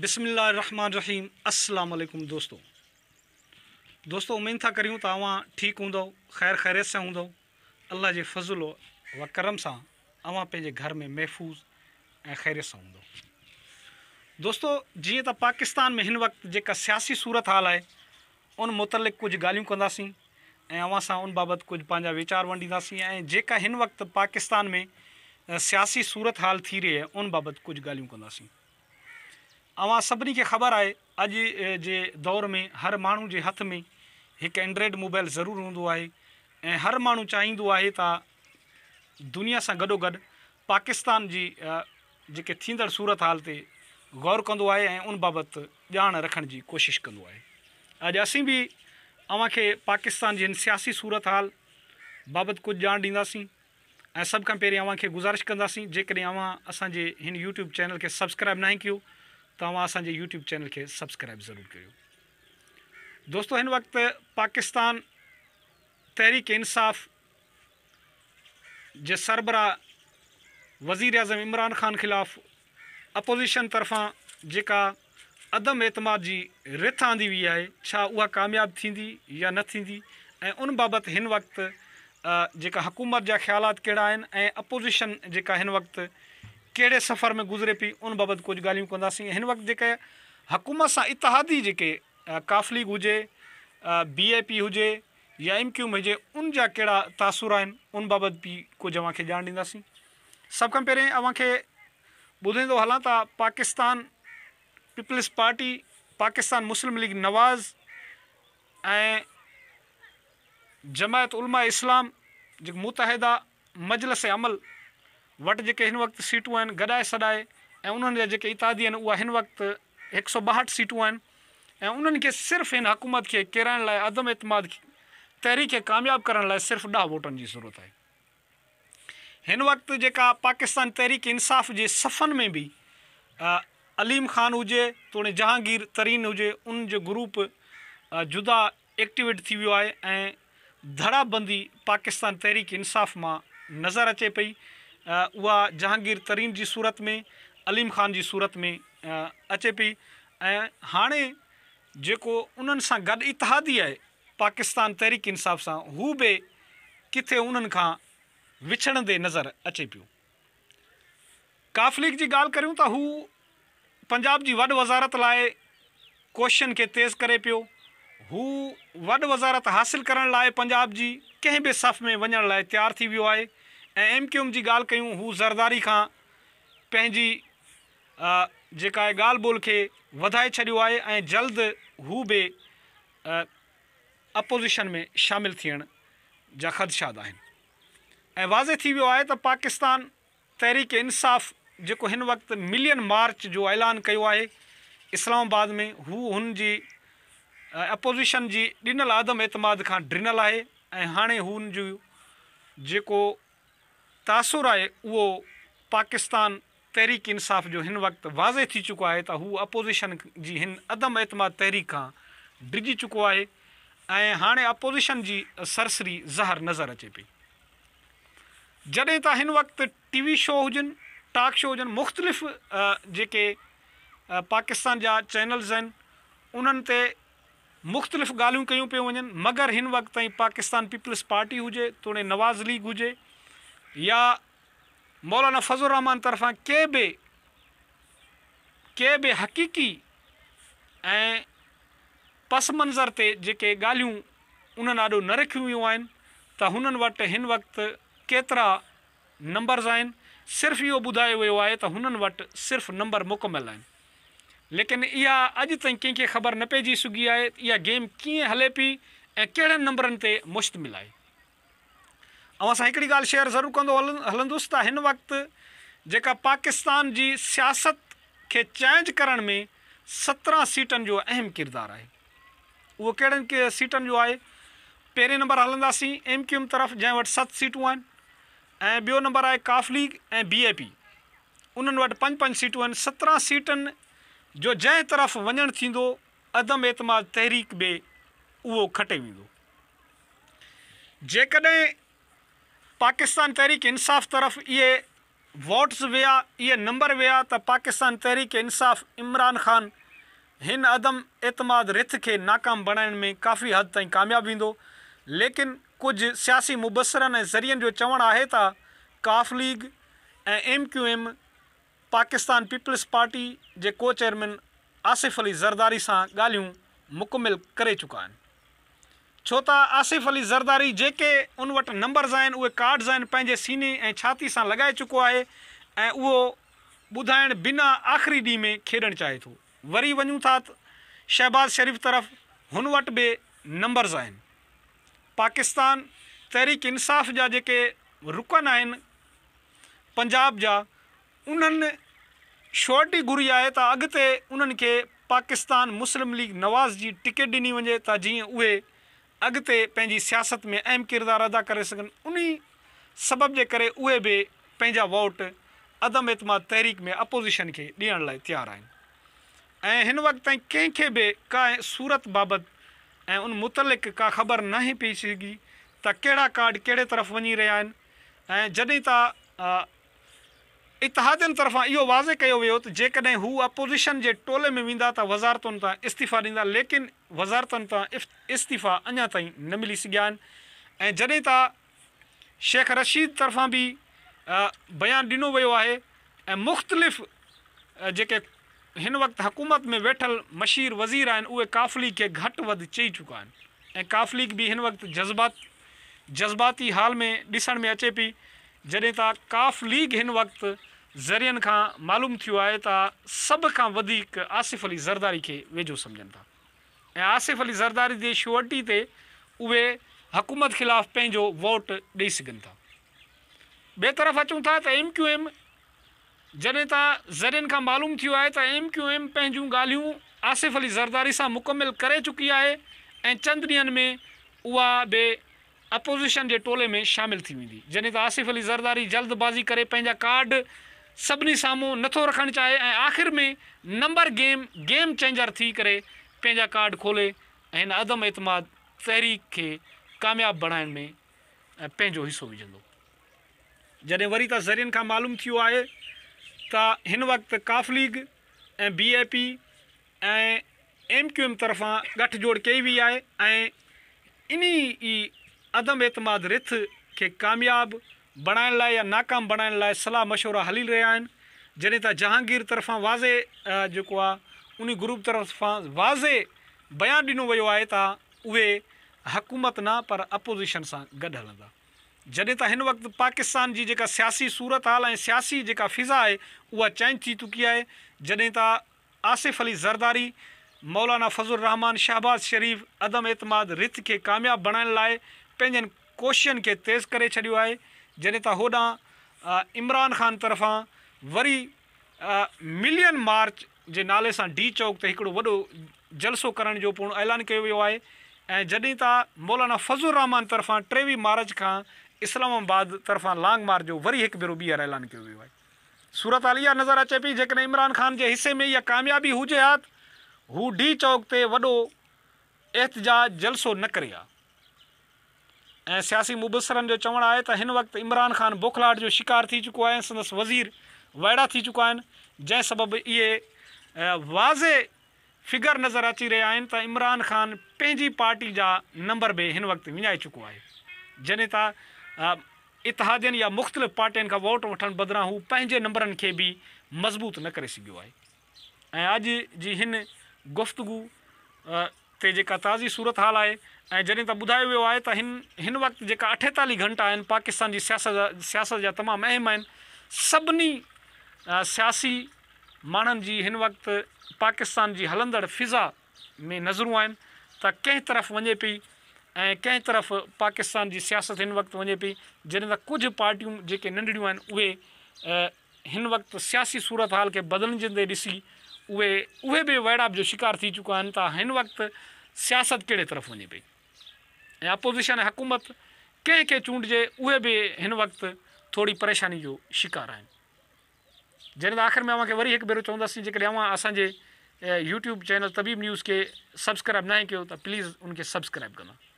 बिसमीम असलकुम दोस्तों दोस्तों उम्मीद था करियूं तव्हां ठीक हूंदो ख़ैर ख़ैरियत से हूंदो अल्लाह के फज़ुल व करम सां अवां घर में महफ़ूज़ ए ख़ैरियत सां हूंदो दोस्तों जीअं त पाकिस्तान में हिन वक़्तु जेका सियासी सूरत हाल है उन मुतल कुछ ॻाल्हियूं कंदासीं ऐं अव्हां उन बाबति कुझु पंहिंजा वीचार वंडींदासीं ऐं जेका हिन पाकिस्तान में सियासी सूरत हाल थी रही आहे उन बाबत कुछ ॻाल्हियूं कंदासीं अवां सभिनी खे ख़बर आहे अॼु जे दौर में हर माण्हू के हथ में एक एंड्रॉइड मोबाइल ज़रूर हों हर माण्हू चाहींदो त दुनिया सां गॾोगॾु पाकिस्तान जी जेके थींदड़ सूरत हाल से गौर कह उन बाबति जान रखण की कोशिश कंदो अस भी असीं बि पाकिस्तान की हिन सियासी सूरत हाल बाबति कुछ जान ॾींदासीं ए सब खां पे अवे गुज़ारिश कंदासीं जेकॾहिं अव्हां असांजे चैनल के सब्सक्राइब ना किया तव्हां असांजे यूट्यूब चैनल खे सब्सक्राइब ज़रूरु कयो दोस्तो हिन वक़्तु पाकिस्तान तहरीक इंसाफ़ जे वज़ीर वज़ीराज़म इमरान ख़ान ख़िलाफ़ अपोज़िशन तर्फ़ां जेका अदम एतमाद जी रिथ आंदी हुई आहे छा उहा कामयाबु थींदी या न थींदी ऐं उन बाबति हिन वक़्तु जेका हुकूमत जा ख़्यालात कहिड़ा आहिनि ऐं अपोज़िशन जेका हिन वक़्तु कड़े सफ़र में गुज़रे पी उन बाबत कुछ ॻाल्हियूं वक्त हिन वक़्तु जेके हकूमत सां इतिहादी जेके काफ़लीग हुजे बी ए पी हुजे या एम क्यूम हुजे उन जा कहिड़ा तासुर आहिनि उन बाबति बि कुझु अव्हां खे ॼाण ॾींदासीं सभु खां पहिरें अव्हां खे ॿुधाईंदो हलां Pakistan peoples party Pakistan Muslim league Nawaz ऐं जमायत उलमा इस्लाम जो मुतहदा मजलस अमल वटि जेके हिन वक़्तु सीटूं आहिनि गॾाए सॾाए ऐं उन्हनि जा जेके इतादी आहिनि उहा हिन वक़्तु हिकु सौ ॿाहठि सीटूं आहिनि ऐं उन्हनि खे सिर्फ़ु हिन हुकूमत खे किराइण लाइ अदम इतमाद तहरीक खे कामयाबु करण लाइ सिर्फ़ु ॾह वोटनि जी ज़रूरत आहे हिन वक़्तु जेका पाकिस्तान तहरीकी इंसाफ़ जे सफ़न में बि अलीम ख़ान हुजे तोड़े जहांगीर तरीन हुजे उन जो ग्रुप जुदा एक्टिवेट थी वियो आहे ऐं धड़ाबंदी पाकिस्तान तहरीक इंसाफ़ मां नज़र अचे पई उहा जहांगीर तरीन जी सूरत में अलीम ख़ान जी सूरत में अचे पई ऐं हाणे जेको उन्हनि सां गॾु इतिहादी आहे पाकिस्तान तहरीक इंसाफ सां हू बि किथे उन्हनि खां विछड़ंदे नज़र अचे पियो काफ़लीग जी ॻाल्हि करियूं त हू पंजाब जी वॾ वज़ारत लाइ कोशन खे तेज़ करे पियो हू वॾ वज़ारत हासिलु करण लाइ पंजाब जी कंहिं बि सफ़ में वञण लाइ तयारु थी वियो आहे ऐं एम क्यू एम जी ॻाल्हि कयूं हू ज़रदारी खां पंहिंजी जेका आहे ॻाल्हि ॿोल खे वधाए छॾियो आहे ऐं जल्द हू बि अपोज़िशन में शामिलु थियण जा ख़दशात आहिनि ऐं वाज़े थी वियो आहे त पाकिस्तान तहरीक इंसाफ़ जेको हिन वक़्तु मिलियन मार्च जो ऐलान कयो आहे इस्लामाबाद में हू हुन जी अपोज़िशन जी ॾिनल आदम एतमाद खां ॾिनल आहे ऐं हाणे हुन जूं जेको तासुर आहे वो पाकिस्तान तहरीक इंसाफ़ जो इन वक्त वाज़े थी चुको है तो हू अपोज़िशन की इन अदम एतमाद तहरीक का डिजी चुको है हाँ अपोज़िशन की सरसरी ज़हर नज़र अचे पी जॾहिं त हिन वक़्तु टी शो हुजनि टॉक शो हुजनि मुख़्तलिफ़ जे पाकिस्तान जा चैनल्स आहिनि उन्हनि मुख़्तलिफ़ ॻाल्हियूं कयूं पियूं वञनि मगरि हिन वक़्तु पाकिस्तान पीपल्स पार्टी हुए तोड़े नवाज़ लीग हुए یا مولانا فضل الرحمن طرفا کے بے کے بے حقیقی پس منظر تے جے کے گالیوں انہاں آڈو نہ رکھی ہوئی ہوئیں تا ہنن وٹ ہن وقت کیترا نمبر زائن صرف یو بدھائے ہوئے ہوئے تا ہنن وٹ صرف نمبر مکمل آئیں لیکن یا اج تن کے خبر نہ پیجی سگی آئے یا گیم کیے ہلے پی اے کیڑے نمبرن تے مشتمل آئے ऐं असां हिकिड़ी ॻाल्हि शेयर ज़रूरु कंदो हलंदुसि त हिन वक़्तु जेका पाकिस्तान जी सियासत खे चेंज करण में सत्रहं सीटुनि जो अहम किरदारु आहे उहो कहिड़ी के सीटुनि जो आहे पहिरें नंबर हलंदासीं एम क्यू एम तरफ़ जंहिं वटि सत सीटूं आहिनि ऐं ॿियो नंबर आहे लीग ऐं बी एपी उन्हनि वटि पंज पंज सीटूं आहिनि सत्रहं सीटुनि जो जंहिं तरफ़ वञणु थींदो अदम एतमाद तहरीक में उहो खटे वेंदो जेकॾहिं पाकिस्तान तहरीक इंसाफ़ तरफ़ इहे वोट्स विया इहे नंबर विया त पाकिस्तान तहरीक इंसाफ़ इमरान ख़ान हिन अदम एतमाद रिथ खे नाकाम बणाइण में काफ़ी हदि ताईं कामयाबु ईंदो लेकिन कुझु सियासी मुबसरनि ऐं ज़रियनि जो चवणु आहे त काफ़लीग ऐं M Q M Pakistan peoples party जे को चेयरमैन आसिफ़ अली ज़रदारी सां ॻाल्हियूं मुकमिल करे चुका आहिनि छो त आसिफ़ अली ज़रदारी जेके उन वटि नंबर्स आहिनि उहे कार्ड्स आहिनि पंहिंजे सीने ऐं छाती सां लॻाए चुको आहे ऐं उहो ॿुधाइण बिना आख़िरी ॾींहं में खेॾणु चाहे थो वरी वञूं था त शहबाज़ शरीफ़ तरफ़ हुन वटि बि नंबर्स आहिनि पाकिस्तान तहरीक इंसाफ़ जा जेके रुकन आहिनि पंजाब जा उन्हनि शॉर्टी घुरी आहे त अॻिते उन्हनि खे पाकिस्तान मुस्लिम लीग नवाज़ जी टिकेट ॾिनी वञे त जीअं उहे अॻिते पंहिंजी सियासत में अहम किरदारु अदा करे सघनि उन सबब जे करे उहे बि पंहिंजा वोट अदम इतमाद तहरीक में अपोज़िशन खे ॾियण लाइ तयारु आहिनि ऐं हिन वक़्त ताईं कंहिंखे बि का सूरत बाबति ऐं उन मुतालिक़ का ख़बर नाहे पई सघी त कहिड़ा कार्ड कहिड़े तरफ़ वञी रहिया आहिनि ऐं जॾहिं त इतिहादनि तरफ़ां इहो वाज़े कयो वियो त जेकॾहिं हू अपोज़िशन जे टोले में वेंदा त वज़ारतुनि तां इस्तीफ़ा ॾींदा लेकिन वज़ारतुनि तां इस्तीफ़ा अञा ताईं न मिली सघिया आहिनि ऐं जॾहिं त शेख रशीद तरफ़ां बि बयानु ॾिनो वियो आहे ऐं मुख़्तलिफ़ जेके हिन वक़्तु हुकूमत में वेठल मशीर वज़ीर आहिनि उहे काफ़िली खे घटि वधि चई चुका आहिनि ऐं काफ़िली बि हिन वक़्तु जज़्बात जज़्बाती हाल में ॾिसण में अचे पई जॾहिं त काफ़ लीग हिन वक़्तु ज़रियन खां मालूम थियो आहे त सभ खां वधीक आसिफ़ अली ज़रदारी खे वेझो सम्झनि था ऐं आसिफ़ अली ज़रदारी जे शोअटी ते उहे हुकूमत ख़िलाफ़ु पंहिंजो वोट ॾेई सघनि था ॿिए तरफ़ अचूं था त एम क्यू एम जॾहिं त ज़रियनि खां मालूम थियो आहे त एम क्यू एम पंहिंजूं ॻाल्हियूं आसिफ़ अली ज़रदारी सां मुकमिल करे चुकी आहे ऐं चंद ॾींहनि में उहा बि अपोज़िशन जे टोले में शामिलु थी वेंदी जॾहिं त आसिफ़ अली ज़रदारी जल्दबाज़ी करे पंहिंजा कार्ड सभिनी साम्हूं नथो रखणु चाहे ऐं आख़िरि में नंबर गेम गेम चेंजर थी करे पंहिंजा काड खोले ऐं हिन अदम एतमाद तहरीक खे कामियाबु बणाइण में ऐं पंहिंजो हिसो विझंदो जॾहिं वरी त ज़रियनि खां मालूम थियो आहे त हिन वक़्तु काफ़लीग ऐं बी ए पी ऐं एम क्यू एम तरफ़ां गठजोड़ कई वई आहे ऐं इन ई अदम एतमाद रिथ खे कामयाबु बणाइण ला या नाकाम बणाइण ला सलाह मशवरा हली रहा आहिनि जॾहिं त जहांगीर तरफ़ां वाज़े जो उन ग्रुप तरफा वाज़े बयान ॾिनो वियो आहे त उहे पर अपोज़िशन सां गॾु हलंदा जॾहिं त हिन वक़्तु पाकिस्तान जी जेका सियासी सूरत हाल ऐं सियासी जेका फिज़ा है वह चेंज थी चुकी है जॾहिं आसिफ़ अली ज़रदारी मौलाना फज़ुल रहमान शहबाज़ शरीफ़ अदम एतमाद रिथ के कामयाब बणाइण लाइ पंहिंजनि कोशिशनि खे तेज़ करे छॾियो आहे जॾहिं त होॾां इमरान ख़ान तरफ़ां वरी मिलियन मार्च जे नाले सां डी चौक ते हिकिड़ो वॾो जलसो करण जो पूरो ऐलान कयो वियो आहे ऐं जॾहिं त मौलाना फज़ुल रहमान तरफ़ां टेवीह मार्च खां इस्लामाबाद तर्फ़ां लॉन्ग मार्च जो वरी हिकु भेरो ॿीहर ऐलान कयो वियो आहे सूरत हाल इहा नज़र अचे पई जेकॾहिं इमरान ख़ान जे हिसे में इहा कामयाबी हुजे हा हू डी चौक ते वॾो एहतजाज जलसो न करे आहे ए सियासी मुबसरनि जो चवणु आहे त हिन वक़्तु इमरान ख़ान बोखलाट जो शिकार थी चुको है संदसि वज़ीर वाइड़ा थी चुका आहिनि जंहिं सबबि इहे वाज़े फिगर नज़र अची रहा आहिनि इमरान ख़ान पंहिंजी पार्टी जा नंबर बि हिन वक़्तु विञाए चुको है जॾहिं त इतिहादनि या मुख़्तलिफ़ पार्टियन का वोट वठण बदिरां हू नंबर के भी मज़बूत न कर सघियो आहे ऐं अॼु जी गुफ़्तगु ते जेका ताज़ी सूरत हाल आहे ऐं जॾहिं त ॿुधायो वियो आहे त हिन हिन वक़्तु जेका अठेतालीह घंटा आहिनि पाकिस्तान जी सियासत सियासत जा तमामु अहम आहिनि सभिनी सियासी माण्हुनि जी हिन वक़्तु पाकिस्तान जी हलंदड़ फिज़ा में नज़रूं आहिनि त कंहिं तरफ़ वञे पई ऐं कंहिं तरफ़ पाकिस्तान जी सियासत हिन वक़्तु वञे पई जॾहिं त कुझु पार्टियूं जेके नंढड़ियूं आहिनि उहे हिन वक़्तु सियासी सूरत हाल खे बदिलजंदे ॾिसी उहे उहे जो शिकार थी चुका आहिनि त हिन सियासत कड़े तरफ़ वञे पी ऐं अपोज़िशन हुकूमत कें कें चूंडिजे उहे बि हिन परेशानी जो शिकार आहिनि जैसे आख़िर में अव्हांखे वरी हिकु भेरो चवंदासीं जेकॾहिं यूट्यूब चैनल तबीब न्यूज़ के सब्सक्राइब ना कयो प्लीज़ उनके सब्सक्राइब कंदा